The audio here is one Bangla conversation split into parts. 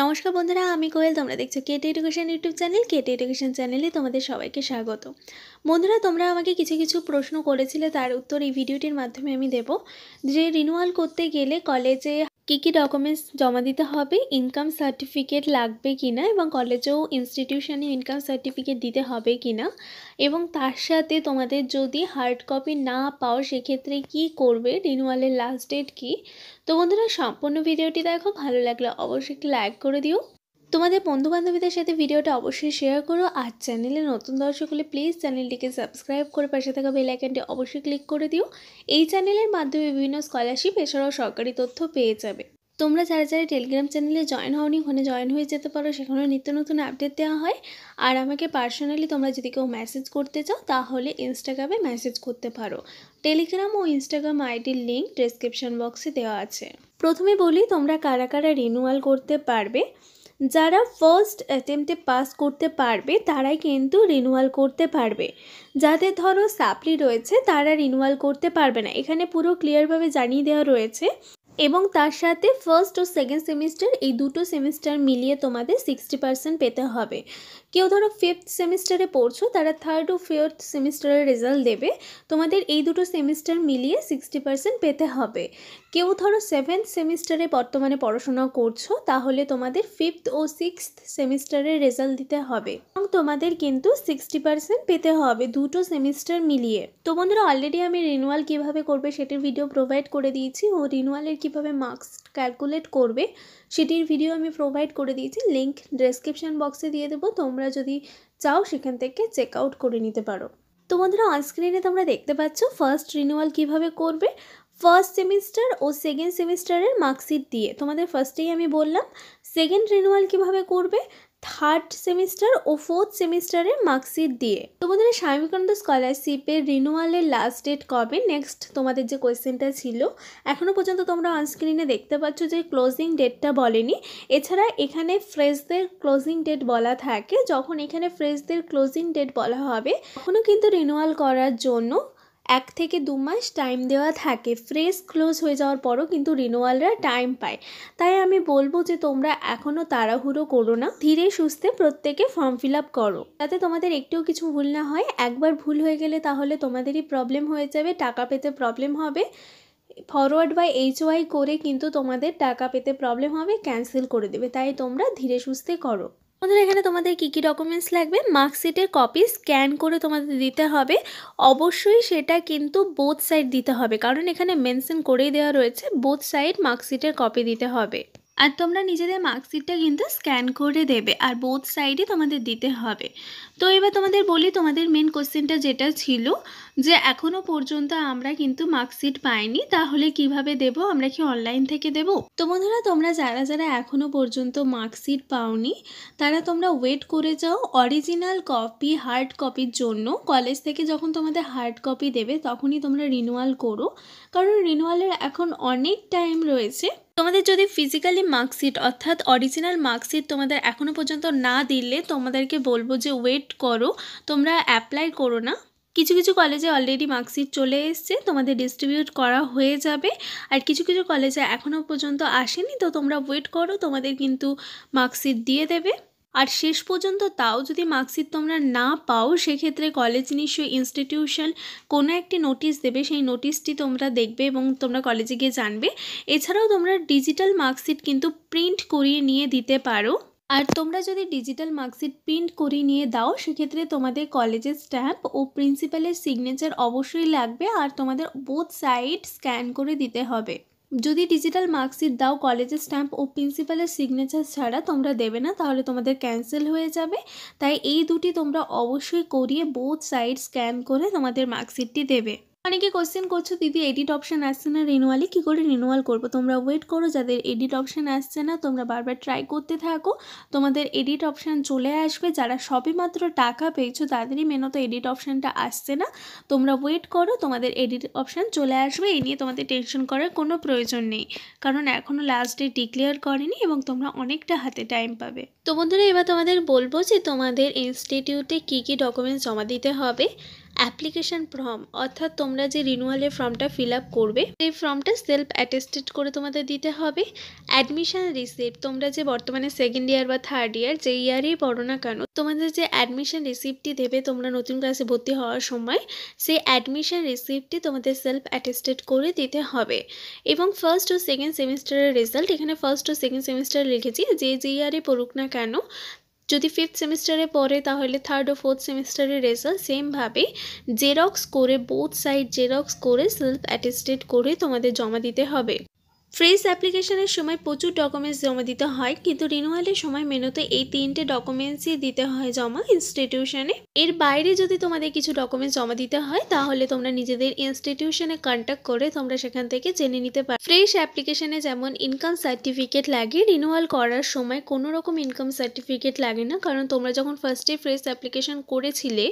নমস্কার বন্ধুরা আমি কোয়েল তোমরা দেখছো কেটে এডুকেশান ইউটিউব চ্যানেল কেটে এডুকেশান চ্যানেলে তোমাদের সবাইকে স্বাগত বন্ধুরা তোমরা আমাকে কিছু কিছু প্রশ্ন করেছিলে তার উত্তর এই ভিডিওটির মাধ্যমে আমি দেব যে রিনুয়াল করতে গেলে কলেজে কি কি ডকুমেন্টস জমা দিতে হবে ইনকাম সার্টিফিকেট লাগবে কি না এবং কলেজেও ইনস্টিটিউশনে ইনকাম সার্টিফিকেট দিতে হবে কি না এবং তার সাথে তোমাদের যদি হার্ড কপি না পাও সেক্ষেত্রে কি করবে রিনুয়ালের লাস্ট ডেট কি তো বন্ধুরা সম্পূর্ণ ভিডিওটি দেখো ভালো লাগলে অবশ্যই একটি লাইক করে দিও তোমাদের বন্ধুবান্ধবীদের সাথে ভিডিওটা অবশ্যই শেয়ার করো আর চ্যানেলে নতুন দর্শক হলে প্লিজ চ্যানেলটিকে সাবস্ক্রাইব করে পাশে থাকা বেল আইকনটি অবশ্যই ক্লিক করে দিও এই চ্যানেলের মাধ্যমে বিভিন্ন স্কলারশিপ এছাড়াও সরকারি তথ্য পেয়ে যাবে তোমরা যারা যারা টেলিগ্রাম চ্যানেলে জয়েন হওনি ওখানে জয়েন হয়ে যেতে পারো সেখানেও নিত্য নতুন আপডেট দেওয়া হয় আর আমাকে পার্সোনালি তোমরা যদি কেউ মেসেজ করতে চাও তাহলে ইনস্টাগ্রামে মেসেজ করতে পারো টেলিগ্রাম ও ইনস্টাগ্রাম আইডির লিঙ্ক ডেসক্রিপশন বক্সে দেওয়া আছে প্রথমে বলি তোমরা কারা কারা রিনুয়াল করতে পারবে যারা ফার্স্ট অ্যাটেম্পটে পাস করতে পারবে তারাই কিন্তু রিনুয়াল করতে পারবে যাদের ধরো সাপ্লি রয়েছে তারা রিনুয়াল করতে পারবে না এখানে পুরো ক্লিয়ারভাবে জানিয়ে দেওয়া রয়েছে এবং তার সাথে ফার্স্ট ও সেকেন্ড সেমিস্টার এই দুটো সেমিস্টার মিলিয়ে তোমাদের সিক্সটি পার্সেন্ট পেতে হবে কেউ ধরো ফিফথ সেমিস্টারে পড়ছো তারা থার্ড ও ফিফথ সেমিস্টারের রেজাল্ট দেবে তোমাদের এই দুটো সেমিস্টার মিলিয়ে সিক্সটি পার্সেন্ট পেতে হবে কেউ ধরো সেভেন্থ সেমিস্টারে বর্তমানে পড়াশোনা করছো তাহলে তোমাদের ফিফথ ও সিক্সথ সেমিস্টারের রেজাল্ট দিতে হবে এবং তোমাদের কিন্তু সিক্সটি পার্সেন্ট পেতে হবে দুটো সেমিস্টার মিলিয়ে তো বন্ধুরা অলরেডি আমি রিনুয়াল কিভাবে করবে সেটির ভিডিও প্রোভাইড করে দিয়েছি ও রিনুয়ালের কিভাবে মার্কস ক্যালকুলেট করবে সেটির ভিডিও আমি প্রোভাইড করে দিয়েছি লিঙ্ক ডেসক্রিপশান বক্সে দিয়ে দেবো তোমরা তোমরা যদি চাও সেখান থেকে চেক আউট করে নিতে পারো তো বন্ধুরা অনস্ক্রিনে তোমরা দেখতে পাচ্ছ ফার্স্ট রিনিউয়াল কিভাবে করবে ফার্স্ট সেমিস্টার ও সেকেন্ড সেমিস্টারের মার্কশিট দিয়ে তোমাদের ফার্স্টেই আমি বললাম সেকেন্ড রিনিউয়াল কিভাবে করবে থার্ড সেমিস্টার ও ফোর্থ সেমিস্টারের মার্কশিট দিয়ে তো বন্ধুরা স্বামী বিবেকানন্দ স্কলারশিপের রিনুয়ালের লাস্ট ডেট কবে নেক্সট তোমাদের যে কোয়েশ্চেনটা ছিল এখনও পর্যন্ত তোমরা অনস্ক্রিনে দেখতে পাচ্ছ যে ক্লোজিং ডেটটা বলেনি এছাড়া এখানে ফ্রেশদের ক্লোজিং ডেট বলা থাকে যখন এখানে ফ্রেশদের ক্লোজিং ডেট বলা হবে তখনও কিন্তু রিনুয়াল করার জন্য এক থেকে দু মাস টাইম দেওয়া থাকে ফ্রেশ ক্লোজ হয়ে যাওয়ার পরও কিন্তু রিনোয়ালরা টাইম পায় তাই আমি বলবো যে তোমরা এখনও তাড়াহুড়ো করো না ধীরে সুস্থে প্রত্যেকে ফর্ম ফিল আপ করো যাতে তোমাদের একটুও কিছু ভুল না হয় একবার ভুল হয়ে গেলে তাহলে তোমাদেরই প্রবলেম হয়ে যাবে টাকা পেতে প্রবলেম হবে ফরওয়ার্ড বা এইচ ওয়াই করে কিন্তু তোমাদের টাকা পেতে প্রবলেম হবে ক্যান্সেল করে দেবে তাই তোমরা ধীরে সুস্থে করো বন্ধুরা এখানে তোমাদের কী কী ডকুমেন্টস লাগবে মার্কশিটের কপি স্ক্যান করে তোমাদের দিতে হবে অবশ্যই সেটা কিন্তু বোথ সাইড দিতে হবে কারণ এখানে মেনশন করেই দেওয়া রয়েছে বোথ সাইড মার্কশিটের কপি দিতে হবে আর তোমরা নিজেদের মার্কশিটটা কিন্তু স্ক্যান করে দেবে আর বোথ সাইডে তোমাদের দিতে হবে তো এবার তোমাদের বলি তোমাদের মেন কোশ্চেনটা যেটা ছিল যে এখনও পর্যন্ত আমরা কিন্তু মার্কশিট পাইনি তাহলে কিভাবে দেব আমরা কি অনলাইন থেকে দেব তো বন্ধুরা তোমরা যারা যারা এখনও পর্যন্ত মার্কশিট পাওনি তারা তোমরা ওয়েট করে যাও অরিজিনাল কপি হার্ড কপির জন্য কলেজ থেকে যখন তোমাদের হার্ড কপি দেবে তখনই তোমরা রিনুয়াল করো কারণ রিনুয়ালের এখন অনেক টাইম রয়েছে তোমাদের যদি ফিজিক্যালি মার্কশিট অর্থাৎ অরিজিনাল মার্কশিট তোমাদের এখনও পর্যন্ত না দিলে তোমাদেরকে বলবো যে ওয়েট করো তোমরা অ্যাপ্লাই করো না কিছু কিছু কলেজে অলরেডি মার্কশিট চলে এসছে তোমাদের ডিস্ট্রিবিউট করা হয়ে যাবে আর কিছু কিছু কলেজে এখনও পর্যন্ত আসেনি তো তোমরা ওয়েট করো তোমাদের কিন্তু মার্কশিট দিয়ে দেবে আর শেষ পর্যন্ত তাও যদি মার্কশিট তোমরা না পাও সেক্ষেত্রে কলেজ নিশ্চয়ই ইনস্টিটিউশন কোনো একটি নোটিশ দেবে সেই নোটিশটি তোমরা দেখবে এবং তোমরা কলেজে গিয়ে জানবে এছাড়াও তোমরা ডিজিটাল মার্কশিট কিন্তু প্রিন্ট করিয়ে নিয়ে দিতে পারো আর তোমরা যদি ডিজিটাল মার্কশিট প্রিন্ট করে নিয়ে দাও সেক্ষেত্রে তোমাদের কলেজের স্ট্যাম্প ও প্রিন্সিপালের সিগনেচার অবশ্যই লাগবে আর তোমাদের বোথ সাইড স্ক্যান করে দিতে হবে যদি ডিজিটাল মার্কশিট দাও কলেজের স্ট্যাম্প ও প্রিন্সিপালের সিগনেচার ছাড়া তোমরা দেবে না তাহলে তোমাদের ক্যান্সেল হয়ে যাবে তাই এই দুটি তোমরা অবশ্যই করিয়ে বোথ সাইড স্ক্যান করে তোমাদের মার্কশিটটি দেবে অনেকে কোশ্চেন করছো দিদি এডিট অপশান আসছে না রিনুয়ালে কী করে রিনুয়াল করবো তোমরা ওয়েট করো যাদের এডিট অপশান আসছে না তোমরা বারবার ট্রাই করতে থাকো তোমাদের এডিট অপশান চলে আসবে যারা সবে মাত্র টাকা পেয়েছো তাদেরই মেনত এডিট অপশানটা আসছে না তোমরা ওয়েট করো তোমাদের এডিট অপশান চলে আসবে এই নিয়ে তোমাদের টেনশন করার কোনো প্রয়োজন নেই কারণ এখনও লাস্ট ডে ডিক্লেয়ার করেনি এবং তোমরা অনেকটা হাতে টাইম পাবে তো বন্ধুরা এবার তোমাদের বলবো যে তোমাদের ইনস্টিটিউটে কি কি ডকুমেন্টস জমা দিতে হবে অ্যাপ্লিকেশান ফর্ম অর্থাৎ তোমরা যে রিনুয়ালের ফর্মটা ফিল আপ করবে সেই ফর্মটা সেলফ অ্যাটেস্টেড করে তোমাদের দিতে হবে অ্যাডমিশান রিসিপ্ট তোমরা যে বর্তমানে সেকেন্ড ইয়ার বা থার্ড ইয়ার যে ইয়ারই পড়ো না কেন তোমাদের যে অ্যাডমিশান রিসিপ্টটি দেবে তোমরা নতুন ক্লাসে ভর্তি হওয়ার সময় সেই অ্যাডমিশান রিসিপ্টটি তোমাদের সেলফ অ্যাটেস্টেড করে দিতে হবে এবং ফার্স্ট ও সেকেন্ড সেমিস্টারের রেজাল্ট এখানে ফার্স্ট ও সেকেন্ড সেমিস্টার লিখেছি যে যে ইয়ারে পড়ুক না কেন যদি ফিফথ সেমিস্টারে পড়ে তাহলে থার্ড ও ফোর্থ সেমিস্টারের রেজাল্ট সেমভাবে জেরক্স করে বোথ সাইড জেরক্স করে সেলফ অ্যাটেস্টেড করে তোমাদের জমা দিতে হবে ফ্রেশ অ্যাপ্লিকেশনের সময় প্রচুর ডকুমেন্টস জমা দিতে হয় কিন্তু রিনুয়ালের সময় মেনুতে এই তিনটে ডকুমেন্টসই দিতে হয় জমা ইনস্টিটিউশনে এর বাইরে যদি তোমাদের কিছু ডকুমেন্টস জমা দিতে হয় তাহলে তোমরা নিজেদের ইনস্টিটিউশনে কন্ট্যাক্ট করে তোমরা সেখান থেকে জেনে নিতে পারো ফ্রেশ অ্যাপ্লিকেশনে যেমন ইনকাম সার্টিফিকেট লাগে রিনুয়াল করার সময় কোনো রকম ইনকাম সার্টিফিকেট লাগে না কারণ তোমরা যখন ফার্স্টে ফ্রেশ অ্যাপ্লিকেশন করেছিলে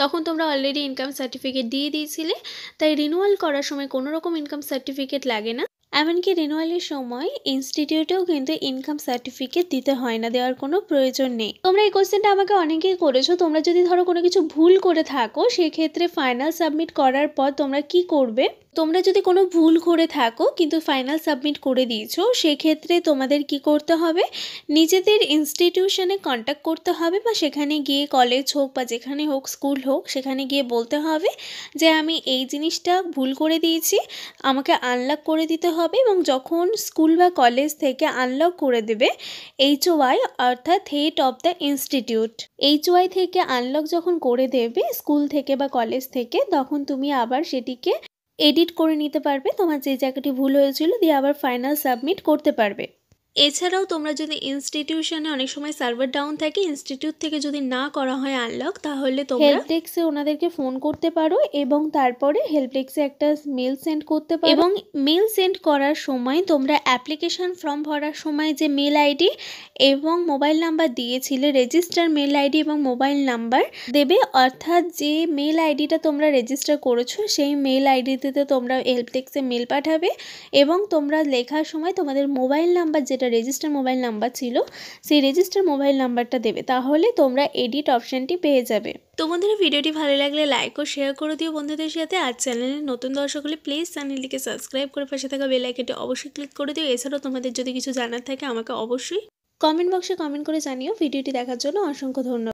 তখন তোমরা অলরেডি ইনকাম সার্টিফিকেট দিয়ে দিয়েছিলে তাই রিনুয়াল করার সময় কোনো রকম ইনকাম সার্টিফিকেট লাগে না এমনকি রিনুয়ালের সময় ইনস্টিটিউটেও কিন্তু ইনকাম সার্টিফিকেট দিতে হয় না দেওয়ার কোনো প্রয়োজন নেই তোমরা এই কোয়েশ্চেনটা আমাকে অনেকেই করেছো তোমরা যদি ধরো কোনো কিছু ভুল করে থাকো সেক্ষেত্রে ফাইনাল সাবমিট করার পর তোমরা কি করবে তোমরা যদি কোনো ভুল করে থাকো কিন্তু ফাইনাল সাবমিট করে দিয়েছো সেক্ষেত্রে তোমাদের কি করতে হবে নিজেদের ইনস্টিটিউশনে কন্ট্যাক্ট করতে হবে বা সেখানে গিয়ে কলেজ হোক বা যেখানে হোক স্কুল হোক সেখানে গিয়ে বলতে হবে যে আমি এই জিনিসটা ভুল করে দিয়েছি আমাকে আনলক করে দিতে হবে এবং যখন স্কুল বা কলেজ থেকে আনলক করে দেবে এইচ ওয়াই অর্থাৎ head of the institute H Y থেকে আনলক যখন করে দেবে স্কুল থেকে বা কলেজ থেকে তখন তুমি আবার সেটিকে এডিট করে নিতে পারবে তোমার যে জায়গাটি ভুল হয়েছিল দিয়ে আবার ফাইনাল সাবমিট করতে পারবে এছাড়াও তোমরা যদি ইনস্টিটিউশনে অনেক সময় সার্ভার ডাউন থাকে ইনস্টিটিউট থেকে যদি না করা হয় আনলক তাহলে তোমরা হেল্পডেস্কে ওনাদেরকে ফোন করতে পারো এবং তারপরে হেল্পডেস্কে একটা মেল সেন্ড করতে পারো এবং মেল সেন্ড করার সময় তোমরা অ্যাপ্লিকেশন ফর্ম ভরার সময় যে মেল আইডি এবং মোবাইল নাম্বার দিয়েছিলে রেজিস্টার মেল আইডি এবং মোবাইল নাম্বার দেবে অর্থাৎ যে মেল আইডিটা তোমরা রেজিস্টার করেছো সেই মেল আইডিতে তোমরা হেল্পডেস্কে মেল পাঠাবে এবং তোমরা লেখার সময় তোমাদের মোবাইল নাম্বার যেটা যেটা রেজিস্টার মোবাইল নাম্বার ছিল সেই রেজিস্টার মোবাইল নাম্বারটা দেবে তাহলে তোমরা এডিট অপশানটি পেয়ে যাবে তো বন্ধুরা ভিডিওটি ভালো লাগলে লাইক ও শেয়ার করে দিও বন্ধুদের সাথে আর চ্যানেলের নতুন দর্শক হলে প্লিজ চ্যানেলটিকে সাবস্ক্রাইব করে পাশে থাকা বেল অবশ্যই ক্লিক করে দিও এছাড়াও তোমাদের যদি কিছু জানার থাকে আমাকে অবশ্যই কমেন্ট বক্সে কমেন্ট করে জানিও ভিডিওটি দেখার জন্য অসংখ্য ধন্যবাদ